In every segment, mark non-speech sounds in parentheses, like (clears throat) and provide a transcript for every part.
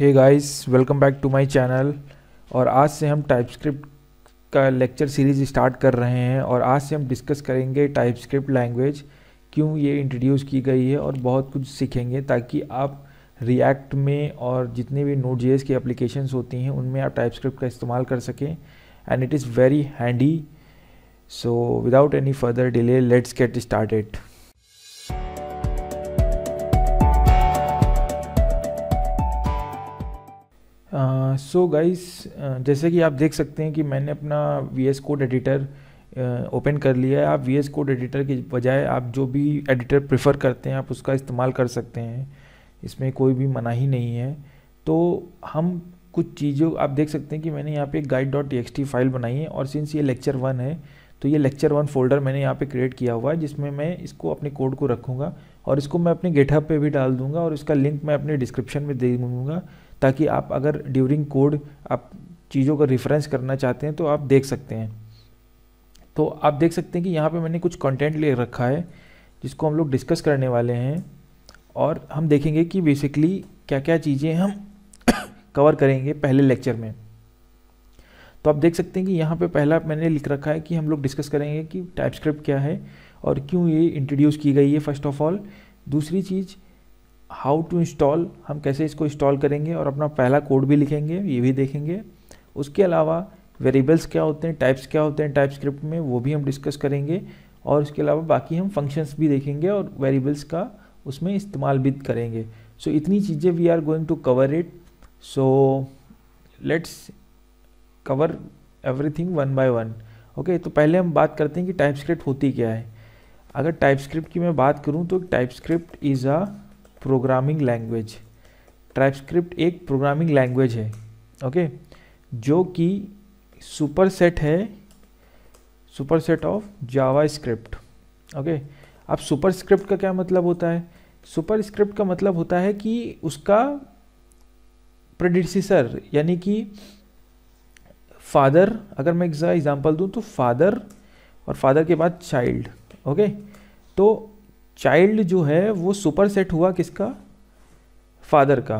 Hey guys welcome back to my channel और आज से हम टाइपस्क्रिप्ट का लेक्चर सीरीज स्टार्ट कर रहे हैं और आज से हम डिस्कस करेंगे टाइपस्क्रिप्ट लैंग्वेज क्यों ये इंट्रोड्यूस की गई है और बहुत कुछ सीखेंगे ताकि आप रिएक्ट में और जितने भी नोट जी की एप्लीकेशंस होती हैं उनमें आप टाइपस्क्रिप्ट का इस्तेमाल कर सकें and it is very handy so without any further delay let's get it so uh, guys so uh, जैसे कि आप देख सकते हैं कि मैंने अपना V S code editor open कर लिया है आप वी एस कोड एडिटर के बजाय आप जो भी एडिटर प्रेफर करते हैं आप उसका इस्तेमाल कर सकते हैं इसमें कोई भी मनाही नहीं है तो हम कुछ चीज़ों आप देख सकते हैं कि मैंने यहाँ पे गाइड डॉट टी फाइल बनाई है और सिंस ये लेक्चर वन है तो ये लेक्चर वन फोल्डर मैंने यहाँ पे क्रिएट किया हुआ है जिसमें मैं इसको अपने कोड को रखूँगा और इसको मैं अपने गेटअप पे भी डाल दूँगा और इसका लिंक मैं अपने डिस्क्रिप्शन में दे दूँगा ताकि आप अगर ड्यूरिंग कोड आप चीज़ों का रेफरेंस करना चाहते हैं तो आप देख सकते हैं तो आप देख सकते हैं कि यहाँ पे मैंने कुछ कंटेंट ले रखा है जिसको हम लोग डिस्कस करने वाले हैं और हम देखेंगे कि बेसिकली क्या क्या चीज़ें हम कवर (coughs) करेंगे पहले लेक्चर में तो आप देख सकते हैं कि यहाँ पे पहला मैंने लिख रखा है कि हम लोग डिस्कस करेंगे कि टाइप स्क्रिप्ट क्या है और क्यों ये इंट्रोड्यूस की गई है फर्स्ट ऑफ ऑल दूसरी चीज़ हाउ टू इंस्टॉल हम कैसे इसको इंस्टॉल करेंगे और अपना पहला कोड भी लिखेंगे ये भी देखेंगे उसके अलावा वेरिएबल्स क्या होते हैं टाइप्स क्या होते हैं टाइप स्क्रिप्ट में वो भी हम डिस्कस करेंगे और उसके अलावा बाकी हम फंक्शंस भी देखेंगे और वेरिएबल्स का उसमें इस्तेमाल भी करेंगे सो so, इतनी चीज़ें we are going to cover it so let's cover everything one by one okay तो पहले हम बात करते हैं कि टाइप स्क्रिप्ट होती क्या है अगर टाइप स्क्रिप्ट की मैं बात करूँ तो TypeScript is a programming language script एक प्रोग्रामिंग लैंग्वेज है ओके जो कि सुपर सेट है superset of JavaScript okay अब सुपर स्क्रिप्ट का क्या मतलब होता है सुपर स्क्रिप्ट का मतलब होता है कि उसका प्रडिसिसर यानी कि फादर अगर मैं एग्जाम्पल दूँ तो फादर और फादर के बाद चाइल्ड ओके तो चाइल्ड जो है वो सुपर सेट हुआ किसका फादर का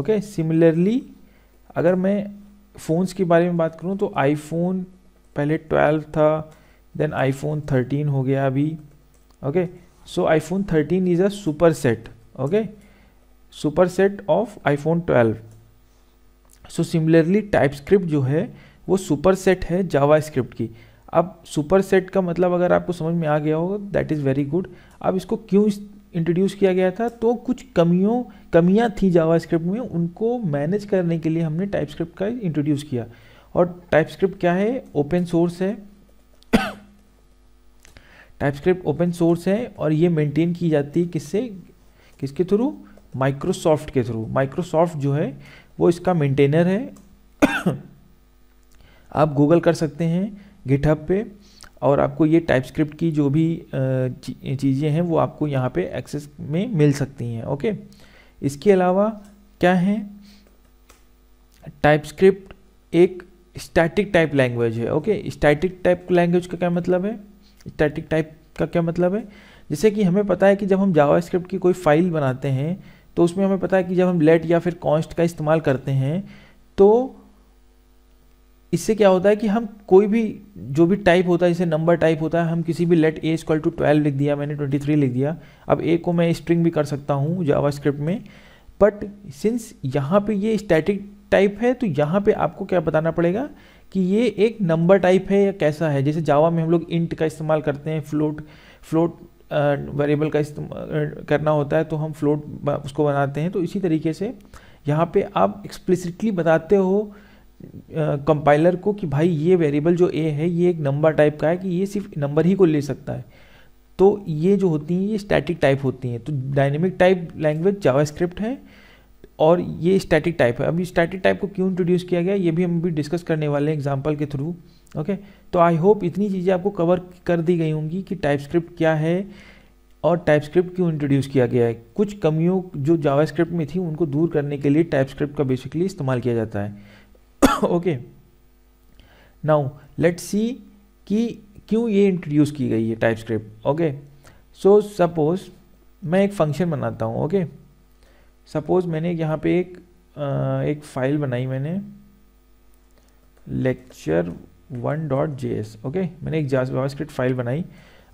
ओके सिमिलरली अगर मैं फ़ोन्स के बारे में बात करूँ तो आईफोन पहले 12 था देन आईफोन 13 हो गया अभी okay so iPhone 13 is a superset okay superset of iPhone 12 so similarly TypeScript जो है वो सुपर सेट है जावा स्क्रिप्ट की अब सुपर सेट का मतलब अगर आपको समझ में आ गया होगा दैट इज़ वेरी गुड अब इसको क्यों इंट्रोड्यूस किया गया था तो कुछ कमियों कमियां थी जावास्क्रिप्ट में उनको मैनेज करने के लिए हमने टाइपस्क्रिप्ट का इंट्रोड्यूस किया और टाइपस्क्रिप्ट क्या है ओपन सोर्स है टाइपस्क्रिप्ट ओपन सोर्स है और ये मेंटेन की जाती है किससे किसके थ्रू माइक्रोसॉफ्ट के थ्रू माइक्रोसॉफ्ट जो है वो इसका मेंटेनर है (coughs) आप गूगल कर सकते हैं गिटहब पे और आपको ये टाइप स्क्रिप्ट की जो भी चीज़ें हैं वो आपको यहाँ पे एक्सेस में मिल सकती हैं ओके इसके अलावा क्या है टाइप स्क्रिप्ट एक स्टैटिक टाइप लैंग्वेज है ओके स्टैटिक टाइप लैंग्वेज का क्या मतलब है स्टैटिक टाइप का क्या मतलब है जैसे कि हमें पता है कि जब हम जावा स्क्रिप्ट की कोई फाइल बनाते हैं तो उसमें हमें पता है कि जब हम लेट या फिर कॉन्स्ट का इस्तेमाल करते हैं तो इससे क्या होता है कि हम कोई भी जो भी टाइप होता है जैसे नंबर टाइप होता है हम किसी भी let a equal to twelve लिख दिया मैंने ट्वेंटी थ्री लिख दिया अब ए को मैं स्ट्रिंग भी कर सकता हूँ जावा स्क्रिप्ट में बट सिंस यहाँ पे ये स्टैटिक टाइप है तो यहाँ पे आपको क्या बताना पड़ेगा कि ये एक नंबर टाइप है या कैसा है जैसे जावा में हम लोग इंट का इस्तेमाल करते हैं फ्लोट फ्लोट वेरिएबल का करना होता है तो हम फ्लोट उसको बनाते हैं तो इसी तरीके से यहाँ पे आप एक्सप्लिसिटली बताते हो कंपाइलर को कि भाई ये वेरिएबल जो ए है ये एक नंबर टाइप का है कि ये सिर्फ नंबर ही को ले सकता है तो ये जो होती हैं ये स्टैटिक टाइप होती हैं तो डायनेमिक टाइप लैंग्वेज जावास्क्रिप्ट है और ये स्टैटिक टाइप है अभी स्टैटिक टाइप को क्यों इंट्रोड्यूस किया गया ये भी हम भी डिस्कस करने वाले हैं एग्जाम्पल के थ्रू ओके तो आई होप इतनी चीज़ें आपको कवर कर दी गई होंगी कि टाइप क्या है और टाइप क्यों इंट्रोड्यूस किया गया है कुछ कमियों जो जावा में थी उनको दूर करने के लिए टाइप का बेसिकली इस्तेमाल किया जाता है ओके नाउ लेट सी कि क्यों ये इंट्रोड्यूस की गई है TypeScript okay so suppose मैं एक फंक्शन बनाता हूँ ओके सपोज मैंने यहाँ पे एक आ, एक फाइल बनाई मैंने lecture one dot J S okay मैंने एक जावास्क्रिप्ट फाइल बनाई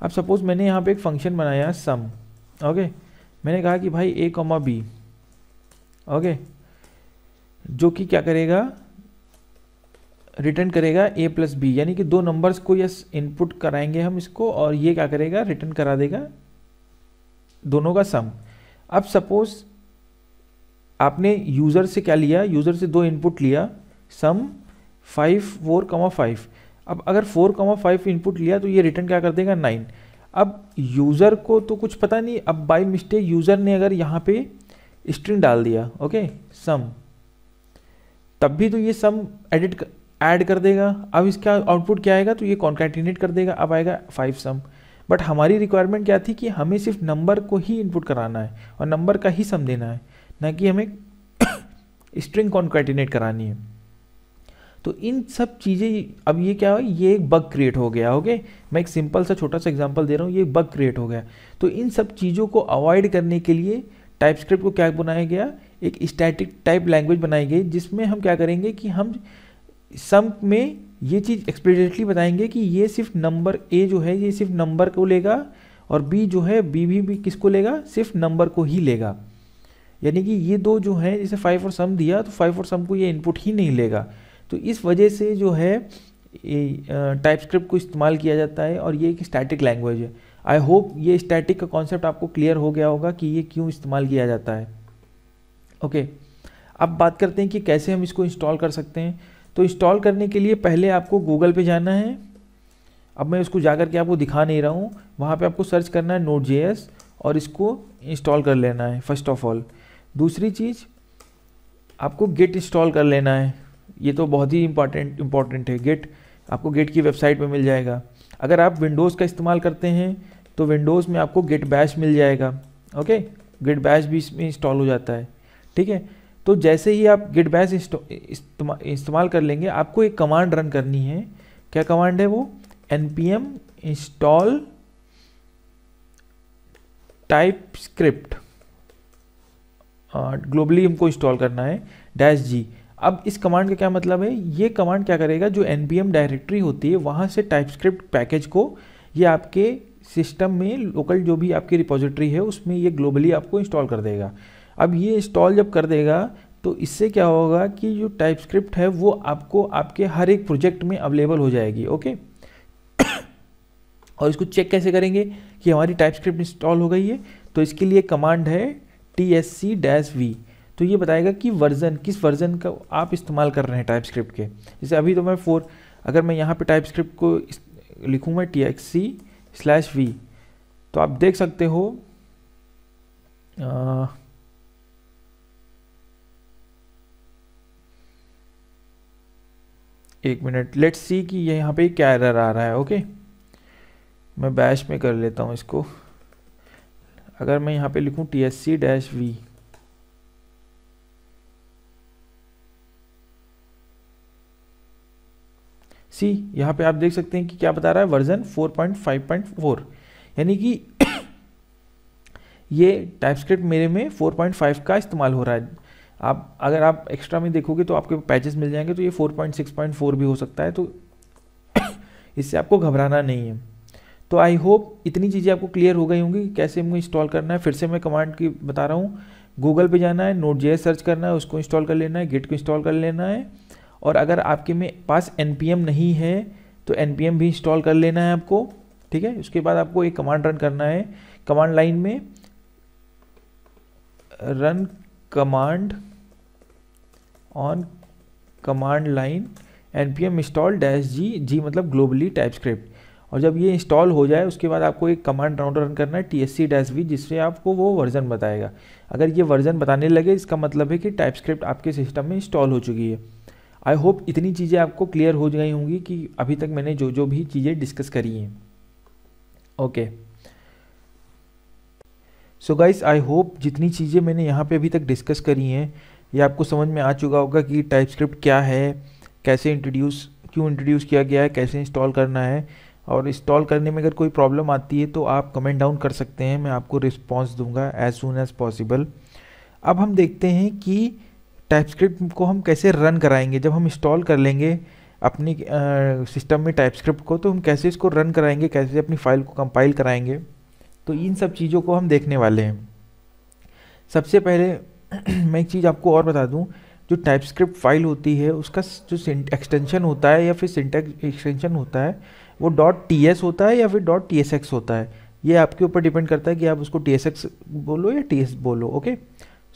अब सपोज मैंने यहाँ पे एक फंक्शन बनाया सम ओके मैंने कहा कि भाई ए कॉमा बी ओके जो कि क्या करेगा रिटर्न करेगा ए प्लस बी यानी कि दो नंबर्स को यस इनपुट कराएंगे हम इसको और ये क्या करेगा रिटर्न करा देगा दोनों का सम अब सपोज आपने यूज़र से क्या लिया यूज़र से दो इनपुट लिया sum five four comma five अब अगर फोर कमा फाइव इनपुट लिया तो ये रिटर्न क्या कर देगा नाइन अब यूज़र को तो कुछ पता नहीं अब बाई मिस्टेक यूज़र ने अगर यहाँ पे स्ट्रिंग डाल दिया ओके सम तब भी तो ये सम एडिट ऐड कर देगा अब इसका आउटपुट क्या आएगा तो ये कॉन्कैटिनेट कर देगा अब आएगा फाइव सम बट हमारी रिक्वायरमेंट क्या थी कि हमें सिर्फ नंबर को ही इनपुट कराना है और नंबर का ही सम देना है ना कि हमें स्ट्रिंग (coughs) कॉन्कैटिनेट करानी है तो इन सब चीज़ें अब ये क्या हो ये एक बग क्रिएट हो गया ओके मैं एक सिंपल सा छोटा सा एग्जांपल दे रहा हूँ ये बग क्रिएट हो गया तो इन सब चीज़ों को अवॉइड करने के लिए टाइपस्क्रिप्ट को क्या बनाया गया एक स्टैटिक टाइप लैंग्वेज बनाई गई जिसमें हम क्या करेंगे कि हम सम में ये चीज़ एक्सप्लेटली बताएंगे कि ये सिर्फ नंबर ए जो है ये सिर्फ नंबर को लेगा और बी जो है बी भी, भी किसको लेगा सिर्फ नंबर को ही लेगा यानी कि ये दो जो हैं जैसे फाइव और सम दिया तो फाइव और सम को ये इनपुट ही नहीं लेगा तो इस वजह से जो है टाइप स्क्रिप्ट को इस्तेमाल किया जाता है और ये एक स्टैटिक लैंग्वेज है आई होप ये स्टैटिक का कॉन्सेप्ट आपको क्लियर हो गया होगा कि ये क्यों इस्तेमाल किया जाता है ओके okay, अब बात करते हैं कि कैसे हम इसको इंस्टॉल कर सकते हैं तो इंस्टॉल करने के लिए पहले आपको गूगल पे जाना है अब मैं उसको जा के आपको दिखा नहीं रहा हूँ वहाँ पे आपको सर्च करना है नोट जे और इसको इंस्टॉल कर लेना है फर्स्ट ऑफ ऑल दूसरी चीज़ आपको गेट इंस्टॉल कर लेना है ये तो बहुत ही इम्पॉर्टेंट इम्पॉर्टेंट है गेट आपको गेट की वेबसाइट पर मिल जाएगा अगर आप विंडोज़ का इस्तेमाल करते हैं तो विंडोज़ में आपको गेट बैश मिल जाएगा ओके गेट बैश भी इसमें इंस्टॉल हो जाता है ठीक है तो जैसे ही आप गिट बैस इस्तेमाल कर लेंगे आपको एक कमांड रन करनी है क्या कमांड है वो N P M install TypeScript globally हमको इंस्टॉल करना है डैश जी अब इस कमांड का क्या मतलब है ये कमांड क्या करेगा जो एन डायरेक्टरी होती है वहाँ से टाइप स्क्रिप्ट पैकेज को ये आपके सिस्टम में लोकल जो भी आपकी रिपोजिटरी है उसमें ये ग्लोबली आपको इंस्टॉल कर देगा अब ये इंस्टॉल जब कर देगा तो इससे क्या होगा कि जो टाइप स्क्रिप्ट है वो आपको आपके हर एक प्रोजेक्ट में अवेलेबल हो जाएगी ओके और इसको चेक कैसे करेंगे कि हमारी टाइप स्क्रिप्ट इंस्टॉल हो गई है तो इसके लिए कमांड है T S C dash V तो ये बताएगा कि वर्जन किस वर्जन का आप इस्तेमाल कर रहे हैं टाइप स्क्रिप्ट के जैसे अभी तो मैं फोर अगर मैं यहाँ पे टाइप स्क्रिप्ट को लिखूँगा T X C slash V तो आप देख सकते हो आ, एक मिनट लेट्स सी कि ये यहाँ पे क्या एरर आ रहा है ओके मैं बैश में कर लेता हूँ इसको अगर मैं यहाँ पे लिखूँ T S C dash V C यहाँ पे आप देख सकते हैं कि क्या बता रहा है वर्जन 4.5.4 यानी कि (coughs) ये टाइपस्क्रिप्ट मेरे में 4.5 का इस्तेमाल हो रहा है आप अगर आप एक्स्ट्रा में देखोगे तो आपके पैचेस मिल जाएंगे तो ये 4.6.4 भी हो सकता है तो (coughs) इससे आपको घबराना नहीं है तो आई होप इतनी चीज़ें आपको क्लियर हो गई होंगी कैसे हमको इंस्टॉल करना है फिर से मैं कमांड की बता रहा हूँ गूगल पे जाना है नोट जे सर्च करना है उसको इंस्टॉल कर लेना है गिट को इंस्टॉल कर लेना है और अगर आपके में पास एन नहीं है तो एन भी इंस्टॉल कर लेना है आपको ठीक है उसके बाद आपको एक कमांड रन करना है कमांड लाइन में run command on command line N P M install dash G G मतलब ग्लोबली टाइप स्क्रिप्ट और जब ये इंस्टॉल हो जाए उसके बाद आपको एक कमांड राउंड रन करना है T S C dash V जिससे आपको वो वर्जन बताएगा अगर ये वर्जन बताने लगे इसका मतलब है कि टाइप स्क्रिप्ट आपके सिस्टम में इंस्टॉल हो चुकी है आई होप इतनी चीज़ें आपको क्लियर हो गई होंगी कि अभी तक मैंने जो जो भी चीज़ें डिस्कस करी हैं okay so guys I hope जितनी चीज़ें मैंने यहाँ पे अभी तक डिस्कस करी हैं ये आपको समझ में आ चुका होगा कि टाइपस्क्रिप्ट क्या है कैसे इंट्रोड्यूस क्यों इंट्रोड्यूस किया गया है कैसे इंस्टॉल करना है और इंस्टॉल करने में अगर कोई प्रॉब्लम आती है तो आप कमेंट डाउन कर सकते हैं मैं आपको रिस्पॉन्स दूंगा एज सुन एज़ पॉसिबल अब हम देखते हैं कि टाइपस्क्रिप्ट को हम कैसे रन कराएंगे जब हम इंस्टॉल कर लेंगे अपनी सिस्टम में टाइपस्क्रिप्ट को तो हम कैसे इसको रन कराएंगे कैसे अपनी फ़ाइल को कंपाइल कराएंगे तो इन सब चीज़ों को हम देखने वाले हैं सबसे पहले मैं एक चीज़ आपको और बता दूँ जो टाइप स्क्रिप्ट फाइल होती है उसका जो एक्सटेंशन होता है या फिर सिंटेक्स एक्सटेंशन होता है वो डॉट टी एस होता है या फिर डॉट टी एस एक्स होता है ये आपके ऊपर डिपेंड करता है कि आप उसको टी एस एक्स बोलो या टी एस बोलो ओके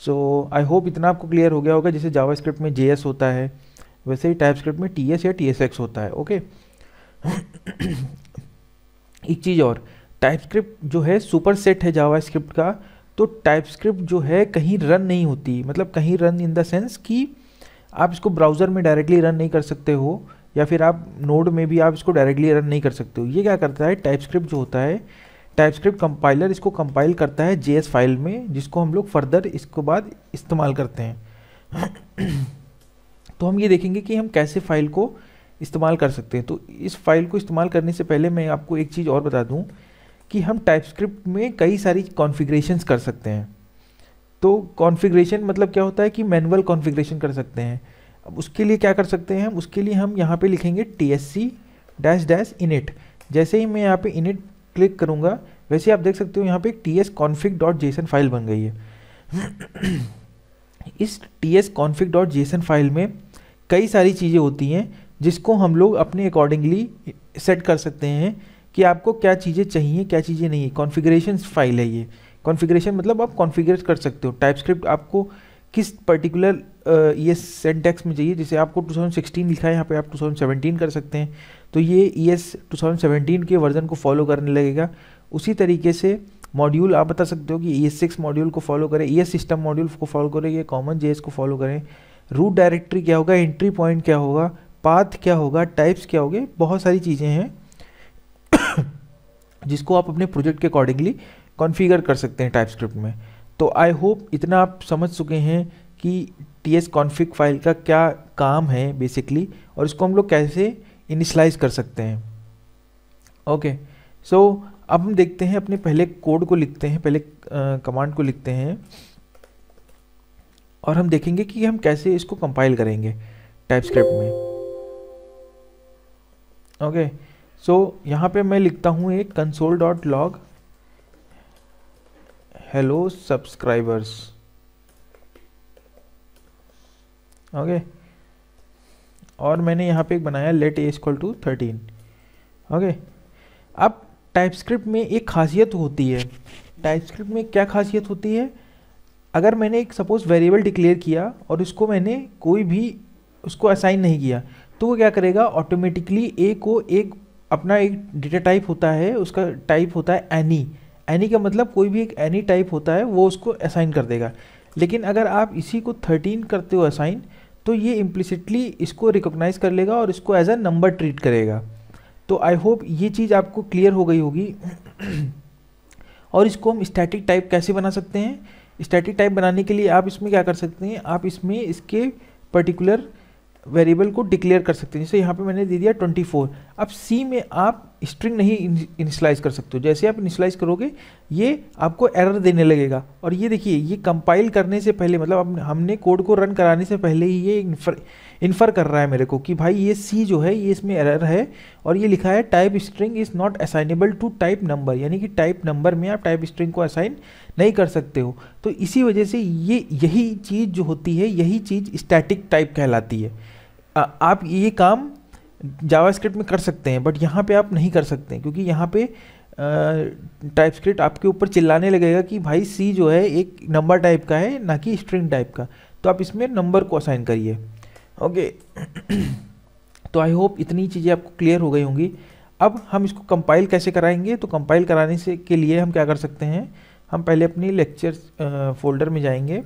सो आई होप इतना आपको क्लियर हो गया होगा जैसे जावा स्क्रिप्ट में जे एस होता है वैसे ही टाइप स्क्रिप्ट में टी एस या टी एस एक्स होता है ओके (clears throat) एक चीज़ और टाइप स्क्रिप्ट जो है सुपर सेट है जावा स्क्रिप्ट का तो टाइपस्क्रिप्ट जो है कहीं रन नहीं होती मतलब कहीं रन इन द सेंस कि आप इसको ब्राउज़र में डायरेक्टली रन नहीं कर सकते हो या फिर आप नोड में भी आप इसको डायरेक्टली रन नहीं कर सकते हो ये क्या करता है टाइपस्क्रिप्ट जो होता है टाइपस्क्रिप्ट कंपाइलर इसको कंपाइल करता है जे फाइल में जिसको हम लोग फर्दर इसको बाद इस्तेमाल करते हैं (clears throat) तो हम ये देखेंगे कि हम कैसे फ़ाइल को इस्तेमाल कर सकते हैं तो इस फाइल को इस्तेमाल करने से पहले मैं आपको एक चीज़ और बता दूँ कि हम टाइपस्क्रिप्ट में कई सारी कॉन्फ़िगरेशंस कर सकते हैं तो कॉन्फ़िगरेशन मतलब क्या होता है कि मैनुअल कॉन्फ़िगरेशन कर सकते हैं अब उसके लिए क्या कर सकते हैं हम उसके लिए हम यहाँ पे लिखेंगे T S C dash dash init जैसे ही मैं यहाँ पे इनिट क्लिक करूँगा वैसे आप देख सकते हो यहाँ पे एक T S config dot JSON file बन गई है इस T S config dot JSON file में कई सारी चीज़ें होती हैं जिसको हम लोग अपने अकॉर्डिंगली सेट कर सकते हैं कि आपको क्या चीज़ें चाहिए क्या चीज़ें नहीं है कॉन्फ़िगरेशन फाइल है ये कॉन्फ़िगरेशन मतलब आप कॉन्फ़िगर कर सकते हो स्क्रिप्ट आपको किस पर्टिकुलर ई ये सेंटेक्स में चाहिए जैसे आपको 2016 लिखा है यहाँ पे आप 2017 कर सकते हैं तो ये ई एस टू के वर्ज़न को फॉलो करने लगेगा उसी तरीके से मॉड्यूल आप बता सकते हो कि ई एस सिक्स मॉड्यूल को फॉलो करें ई एस सिस्टम मॉड्यूल को फॉलो करें या कॉमन जे को फॉलो करें रूट डायरेक्ट्री क्या होगा एंट्री पॉइंट क्या होगा पाथ क्या होगा टाइप्स क्या होंगे बहुत सारी चीज़ें हैं जिसको आप अपने प्रोजेक्ट के अकॉर्डिंगली कॉन्फ़िगर कर सकते हैं टाइप में तो आई होप इतना आप समझ चुके हैं कि टी एस कॉन्फिक फाइल का क्या काम है बेसिकली और इसको हम लोग कैसे इनिशलाइज कर सकते हैं ओके सो अब हम देखते हैं अपने पहले कोड को लिखते हैं पहले कमांड को लिखते हैं और हम देखेंगे कि हम कैसे इसको कंपाइल करेंगे टाइप में ओके okay. सो so, यहाँ पे मैं लिखता हूँ एक console dot log hello subscribers okay और मैंने यहाँ पे एक बनाया let a call to thirteen okay अब टाइपस्क्रिप्ट में एक खासियत होती है टाइपस्क्रिप्ट में क्या खासियत होती है अगर मैंने एक सपोज वेरिएबल डिक्लेयर किया और उसको मैंने कोई भी उसको असाइन नहीं किया तो वो क्या करेगा ऑटोमेटिकली ए को एक अपना एक डेटा टाइप होता है उसका टाइप होता है एनी एनी का मतलब कोई भी एक एनी टाइप होता है वो उसको असाइन कर देगा लेकिन अगर आप इसी को थर्टीन करते हो असाइन तो ये इम्प्लिसिटली इसको रिकोगनाइज़ कर लेगा और इसको एज अ नंबर ट्रीट करेगा तो आई होप ये चीज़ आपको क्लियर हो गई होगी (clears throat) और इसको हम स्टैटिक टाइप कैसे बना सकते हैं स्टैटिक टाइप बनाने के लिए आप इसमें क्या कर सकते हैं आप इसमें इसके पर्टिकुलर वेरिएबल को डिक्लेयर कर सकते हैं जैसे यहाँ पे मैंने दे दिया 24 अब सी में आप स्ट्रिंग नहीं इनिशलाइज कर सकते हो जैसे आप इनिशलाइज करोगे ये आपको एरर देने लगेगा और ये देखिए ये कंपाइल करने से पहले मतलब हमने कोड को रन कराने से पहले ही ये इन्फर इन्फर कर रहा है मेरे को कि भाई ये सी जो है ये इसमें एरर है और ये लिखा है type string is not assignable to type number यानी कि टाइप नंबर में आप टाइप स्ट्रिंग को असाइन नहीं कर सकते हो तो इसी वजह से ये यही चीज़ जो होती है यही चीज़ स्टैटिक टाइप कहलाती है आप ये काम जावास्क्रिप्ट में कर सकते हैं बट यहाँ पे आप नहीं कर सकते क्योंकि यहाँ पे टाइपस्क्रिप्ट आपके ऊपर चिल्लाने लगेगा कि भाई सी जो है एक नंबर टाइप का है ना कि स्ट्रिंग टाइप का तो आप इसमें नंबर को असाइन करिए ओके (clears throat) तो आई होप इतनी चीज़ें आपको क्लियर हो गई होंगी अब हम इसको कंपाइल कैसे कराएंगे तो कंपाइल कराने से के लिए हम क्या कर सकते हैं हम पहले अपनी लेक्चर फोल्डर में जाएंगे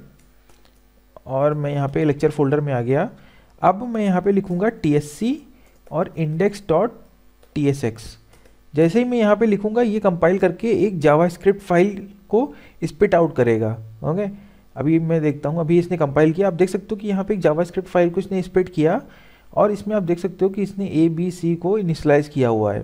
और मैं यहाँ पे लेक्चर फोल्डर में आ गया अब मैं यहाँ पे लिखूँगा टी और इंडेक्स डॉट टी जैसे ही मैं यहाँ पे लिखूँगा ये कंपाइल करके एक जावास्क्रिप्ट फाइल को स्पिट आउट करेगा ओके अभी मैं देखता हूँ अभी इसने कंपाइल किया आप देख सकते हो कि यहाँ पे एक जावास्क्रिप्ट फाइल को इसने स्पिट किया और इसमें आप देख सकते हो कि इसने ए बी सी को इनिशलाइज किया हुआ है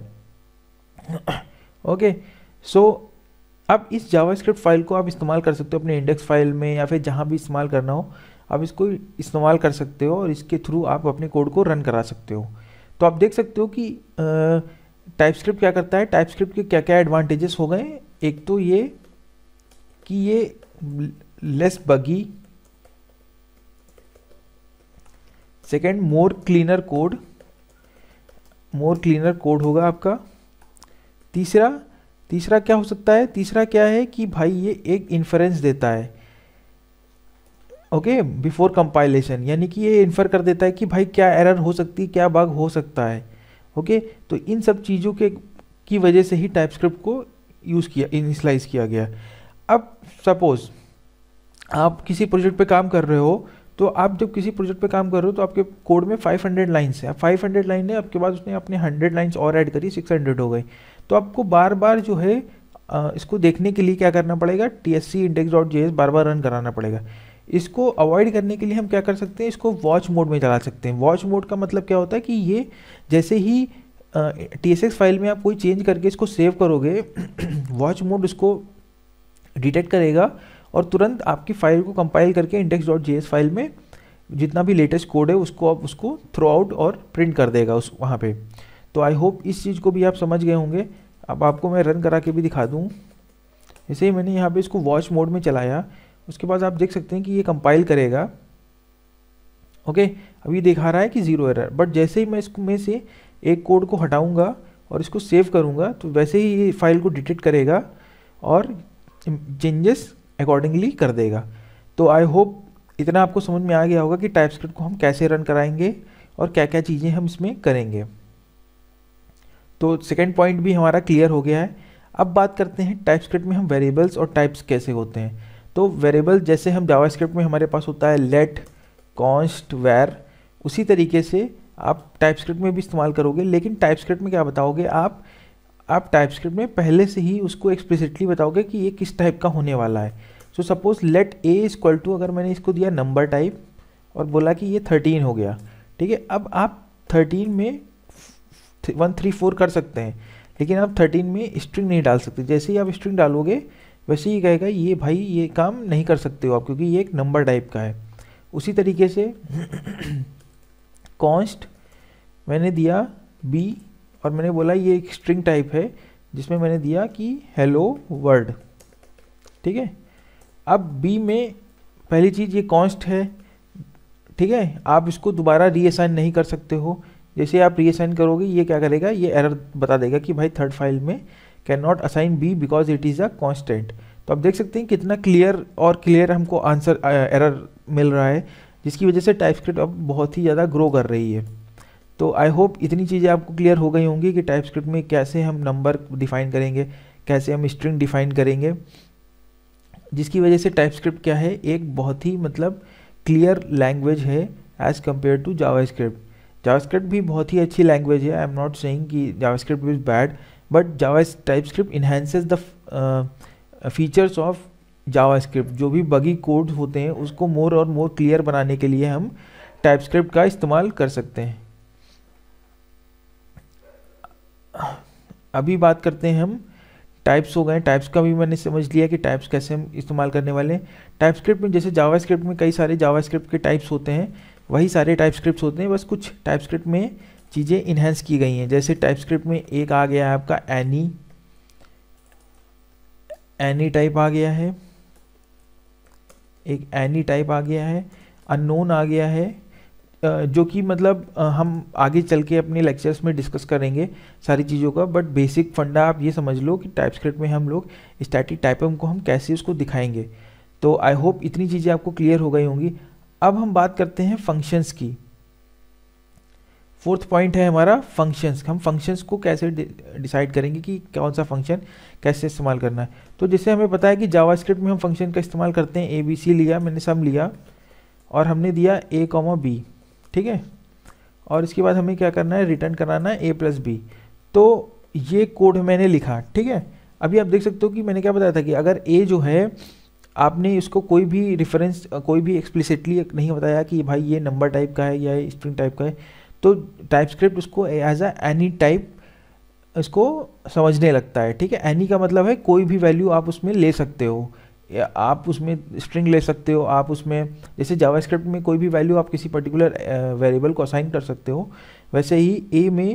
ओके (coughs) सो so, अब इस जावास्क्रिप्ट फाइल को आप इस्तेमाल कर सकते हो अपने इंडेक्स फाइल में या फिर जहाँ भी इस्तेमाल करना हो आप इसको इस्तेमाल कर सकते हो और इसके थ्रू आप अपने कोड को रन करा सकते हो तो आप देख सकते हो कि टाइप स्क्रिप्ट क्या करता है टाइप स्क्रिप्ट के क्या क्या एडवांटेजेस हो गए एक तो ये कि ये less buggy second more cleaner code more cleaner code होगा आपका तीसरा तीसरा क्या हो सकता है तीसरा क्या है कि भाई ये एक इन्फ्रेंस देता है ओके बिफोर कंपाइलेशन यानी कि ये इन्फर कर देता है कि भाई क्या एरर हो सकती है क्या बग हो सकता है ओके okay? तो इन सब चीज़ों के की वजह से ही टाइप स्क्रिप्ट को यूज़ किया इनिशलाइज किया गया अब सपोज़ आप किसी प्रोजेक्ट पे काम कर रहे हो तो आप जब किसी प्रोजेक्ट पे काम कर रहे हो तो आपके कोड में 500 लाइन्स है 500 लाइन है आपके बाद उसने अपने 100 लाइन्स और ऐड करी 600 हो गई तो आपको बार बार जो है इसको देखने के लिए क्या करना पड़ेगा T S C index dot J S बार बार रन कराना पड़ेगा इसको अवॉइड करने के लिए हम क्या कर सकते हैं इसको वॉच मोड में चला सकते हैं वॉच मोड का मतलब क्या होता है कि ये जैसे ही टी एस फाइल में आप कोई चेंज करके इसको सेव करोगे वॉच (clears throat) मोड इसको डिटेक्ट करेगा और तुरंत आपकी फाइल को कंपाइल करके इंडेक्स डॉट जी फाइल में जितना भी लेटेस्ट कोड है उसको आप उसको थ्रू आउट और प्रिंट कर देगा उस वहाँ पे तो आई होप इस चीज़ को भी आप समझ गए होंगे अब आपको मैं रन करा के भी दिखा दूँ जैसे ही मैंने यहाँ पे इसको वॉच मोड में चलाया उसके बाद आप देख सकते हैं कि ये कंपाइल करेगा ओके अभी दिखा रहा है कि ज़ीरो एरर बट जैसे ही मैं इसमें से एक कोड को हटाऊंगा और इसको सेव करूंगा तो वैसे ही ये फाइल को डिटेक्ट करेगा और चेंजेस अकॉर्डिंगली कर देगा तो आई होप इतना आपको समझ में आ गया होगा कि टाइप को हम कैसे रन कराएंगे और क्या क्या चीज़ें हम इसमें करेंगे तो सेकेंड पॉइंट भी हमारा क्लियर हो गया है अब बात करते हैं टाइप में हम वेरिएबल्स और टाइप्स कैसे होते हैं तो वेरिएबल जैसे हम जावास्क्रिप्ट में हमारे पास होता है लेट कॉन्स्ट वेर उसी तरीके से आप टाइपस्क्रिप्ट में भी इस्तेमाल करोगे लेकिन टाइपस्क्रिप्ट में क्या बताओगे आप आप टाइपस्क्रिप्ट में पहले से ही उसको एक्सप्लिसिटली बताओगे कि ये किस टाइप का होने वाला है so suppose let a is equal to अगर मैंने इसको दिया नंबर टाइप और बोला कि ये थर्टीन हो गया ठीक है अब आप थर्टीन में वन थ्री फोर कर सकते हैं लेकिन आप थर्टीन में स्ट्रिंग नहीं डाल सकते जैसे ही आप स्ट्रिंग डालोगे वैसे ही कहेगा ये भाई ये काम नहीं कर सकते हो आप क्योंकि ये एक नंबर टाइप का है उसी तरीके से कॉन्स्ट (clears throat) मैंने दिया बी और मैंने बोला ये एक स्ट्रिंग टाइप है जिसमें मैंने दिया कि हेलो वर्ड ठीक है अब बी में पहली चीज़ ये कॉन्स्ट है ठीक है आप इसको दोबारा रीअसाइन नहीं कर सकते हो जैसे आप रीअसाइन करोगे ये क्या करेगा ये एरर बता देगा कि भाई थर्ड फाइल में can not assign b because it is a constant तो आप देख सकते हैं कितना क्लियर और क्लियर हमको आंसर एरर मिल रहा है जिसकी वजह से टाइप स्क्रिप्ट अब बहुत ही ज़्यादा ग्रो कर रही है तो आई होप इतनी चीज़ें आपको क्लियर हो गई होंगी कि टाइप स्क्रिप्ट में कैसे हम नंबर डिफाइन करेंगे कैसे हम स्ट्रिंग डिफाइन करेंगे जिसकी वजह से टाइप स्क्रिप्ट क्या है एक बहुत ही मतलब क्लियर लैंग्वेज है as compare to JavaScript JavaScript भी बहुत ही अच्छी लैंग्वेज है आई एम नॉट सेइंग कि JavaScript is bad but Java TypeScript enhances the features of JavaScript जो भी बगी कोड होते हैं उसको मोर और मोर क्लियर बनाने के लिए हम टाइप स्क्रिप्ट का इस्तेमाल कर सकते हैं अभी बात करते हैं हम टाइप्स हो गए टाइप्स का भी मैंने समझ लिया कि टाइप्स कैसे हम इस्तेमाल करने वाले हैं टाइप स्क्रिप्ट में जैसे जावा स्क्रिप्ट में कई सारे जावा स्क्रिप्ट के टाइप्स होते हैं वही सारे टाइप स्क्रिप्ट होते हैं बस कुछ टाइप स्क्रिप्ट में चीज़ें इन्हेंस की गई हैं जैसे स्क्रिप्ट में एक आ गया है आपका एनी एनी टाइप आ गया है एक एनी टाइप आ गया है अननोन आ गया है जो कि मतलब हम आगे चल के अपने लेक्चर्स में डिस्कस करेंगे सारी चीज़ों का बट बेसिक फंडा आप ये समझ लो कि स्क्रिप्ट में हम लोग स्टैटिक टाइपम को हम कैसे उसको दिखाएंगे तो आई होप इतनी चीज़ें आपको क्लियर हो गई होंगी अब हम बात करते हैं फंक्शंस की फोर्थ पॉइंट है हमारा फंक्शंस हम फंक्शंस को कैसे डिसाइड करेंगे कि कौन सा फंक्शन कैसे इस्तेमाल करना है तो जैसे हमें पता है कि जावास्क्रिप्ट में हम फंक्शन का इस्तेमाल करते हैं ए बी सी लिया मैंने सम लिया और हमने दिया ए कॉमा बी ठीक है और इसके बाद हमें क्या करना है रिटर्न कराना है ए प्लस बी तो ये कोड मैंने लिखा ठीक है अभी आप देख सकते हो कि मैंने क्या बताया था कि अगर ए जो है आपने इसको कोई भी रेफरेंस कोई भी एक्सप्लिसिटली नहीं बताया कि भाई ये नंबर टाइप का है या स्ट्रिंग टाइप का है तो टाइप स्क्रिप्ट उसको एज अ एनी टाइप इसको समझने लगता है ठीक है एनी का मतलब है कोई भी वैल्यू आप उसमें ले सकते हो या आप उसमें स्ट्रिंग ले सकते हो आप उसमें जैसे जावास्क्रिप्ट में कोई भी वैल्यू आप किसी पर्टिकुलर वेरिएबल को असाइन कर सकते हो वैसे ही ए में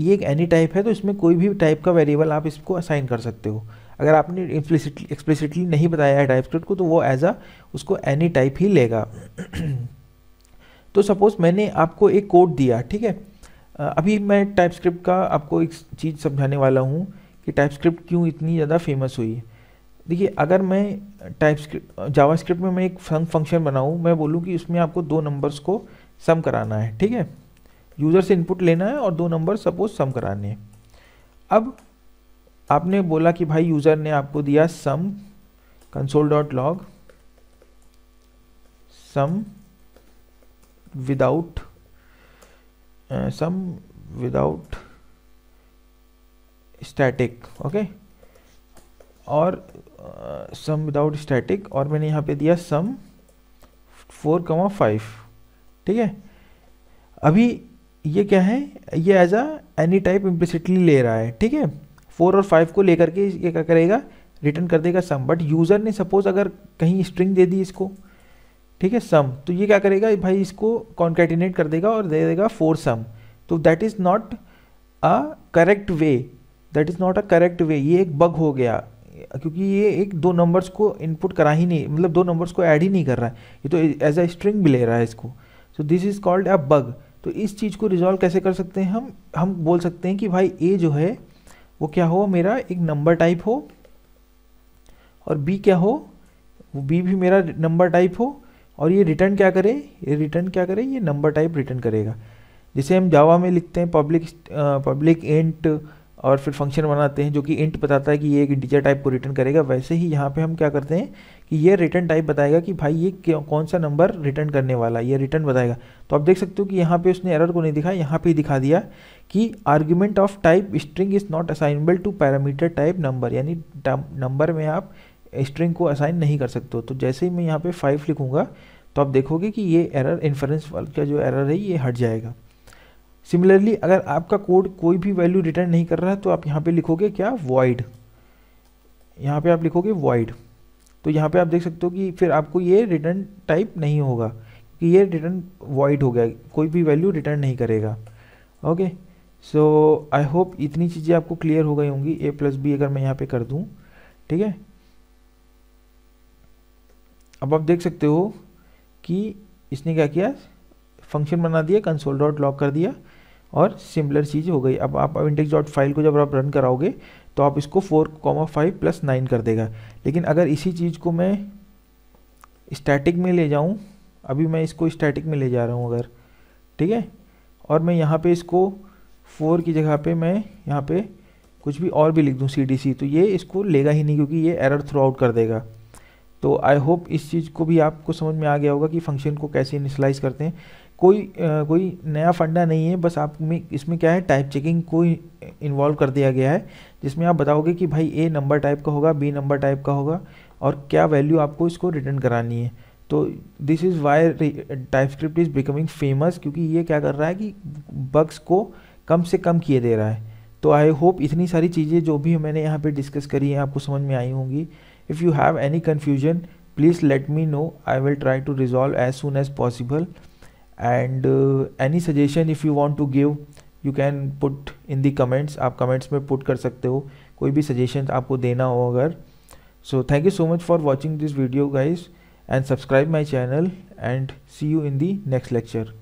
ये एक एनी टाइप है तो इसमें कोई भी टाइप का वेरिएबल आप इसको असाइन कर सकते हो अगर आपने एक्सप्लिसिटली नहीं बताया है स्क्रिप्ट को तो वो एज अ उसको एनी टाइप ही लेगा (clears throat) तो सपोज़ मैंने आपको एक कोड दिया ठीक है अभी मैं टाइपस्क्रिप्ट का आपको एक चीज़ समझाने वाला हूँ कि टाइपस्क्रिप्ट क्यों इतनी ज़्यादा फेमस हुई है देखिए अगर मैं टाइपस्क्रिप्ट जावास्क्रिप्ट में मैं एक फंक्शन बनाऊँ मैं बोलूँ कि उसमें आपको दो नंबर्स को सम कराना है ठीक है यूज़र से इनपुट लेना है और दो नंबर सपोज सम कराने हैं अब आपने बोला कि भाई यूज़र ने आपको दिया sum console dot log sum without uh, sum without static okay और सम विदाउट स्टैटिक और मैंने यहाँ पे दिया सम फोर कमा फाइव ठीक है अभी ये क्या है ये as a any type implicitly ले रहा है ठीक है फोर और फाइव को लेकर के ये क्या करेगा रिटर्न कर देगा सम बट यूज़र ने सपोज अगर कहीं स्ट्रिंग दे दी इसको ठीक है सम तो ये क्या करेगा भाई इसको कॉन्केटिनेट कर देगा और दे देगा फोर सम तो that is not a correct way that is not a correct way ये एक बग हो गया क्योंकि ये एक दो नंबर्स को इनपुट करा ही नहीं मतलब दो नंबर्स को ऐड ही नहीं कर रहा है ये तो एज अ स्ट्रिंग भी ले रहा है इसको so this is called a bug तो इस चीज़ को रिजॉल्व कैसे कर सकते हैं हम हम बोल सकते हैं कि भाई ए जो है वो क्या हो मेरा एक नंबर टाइप हो और बी क्या हो वो बी भी मेरा नंबर टाइप हो और ये रिटर्न क्या करे ये रिटर्न क्या करे ये नंबर टाइप रिटर्न करेगा जैसे हम जावा में लिखते हैं पब्लिक पब्लिक इंट और फिर फंक्शन बनाते हैं जो कि इंट बताता है कि ये एक इंटीजर टाइप को रिटर्न करेगा वैसे ही यहाँ पे हम क्या करते हैं कि ये रिटर्न टाइप बताएगा कि भाई ये कौन सा नंबर रिटर्न करने वाला है ये रिटर्न बताएगा तो आप देख सकते हो कि यहाँ पे उसने एरर को नहीं दिखाया यहाँ पे ही दिखा दिया कि argument of type string is not assignable to parameter type number यानी नंबर में आप स्ट्रिंग को असाइन नहीं कर सकते तो जैसे ही मैं यहाँ पे फाइव लिखूँगा तो आप देखोगे कि ये एरर इन्फ्रेंस का जो एरर है ये हट जाएगा सिमिलरली अगर आपका कोड कोई भी वैल्यू रिटर्न नहीं कर रहा है तो आप यहाँ पे लिखोगे क्या वॉइड यहाँ पे आप लिखोगे वॉइड तो यहाँ पे आप देख सकते हो कि फिर आपको ये रिटर्न टाइप नहीं होगा कि ये रिटर्न वॉइड हो गया कोई भी वैल्यू रिटर्न नहीं करेगा ओके सो आई होप इतनी चीज़ें आपको क्लियर हो गई होंगी ए प्लस बी अगर मैं यहाँ पे कर दूँ ठीक है अब आप देख सकते हो कि इसने क्या किया फंक्शन बना दिया कंसोल डॉट लॉक कर दिया और सिमिलर चीज़ हो गई अब आप इंडेक्स डॉट फाइल को जब आप रन कराओगे तो आप इसको four comma five plus nine कर देगा लेकिन अगर इसी चीज़ को मैं स्टैटिक में ले जाऊँ अभी मैं इसको स्टैटिक में ले जा रहा हूँ अगर ठीक है और मैं यहाँ पे इसको फोर की जगह पे मैं यहाँ पे कुछ भी और भी लिख दूँ सी तो ये इसको लेगा ही नहीं क्योंकि ये एरर थ्रू आउट कर देगा तो आई होप इस चीज़ को भी आपको समझ में आ गया होगा कि फंक्शन को कैसे इनिशलाइज करते हैं कोई आ, कोई नया फंडा नहीं है बस आप में इसमें क्या है टाइप चेकिंग को इन्वॉल्व कर दिया गया है जिसमें आप बताओगे कि भाई ए नंबर टाइप का होगा बी नंबर टाइप का होगा और क्या वैल्यू आपको इसको रिटर्न करानी है तो this is why TypeScript is becoming famous क्योंकि ये क्या कर रहा है कि बग्स को कम से कम किए दे रहा है तो आई होप इतनी सारी चीज़ें जो भी मैंने यहाँ पे डिस्कस करी हैं आपको समझ में आई होंगी If you have any confusion, please let me know. I will try to resolve as soon as possible. And uh, any suggestion if you want to give, you can put in the comments आप comments में put कर सकते हो कोई भी suggestion आपको देना हो अगर so thank you so much for watching this video guys and subscribe my channel and see you in the next lecture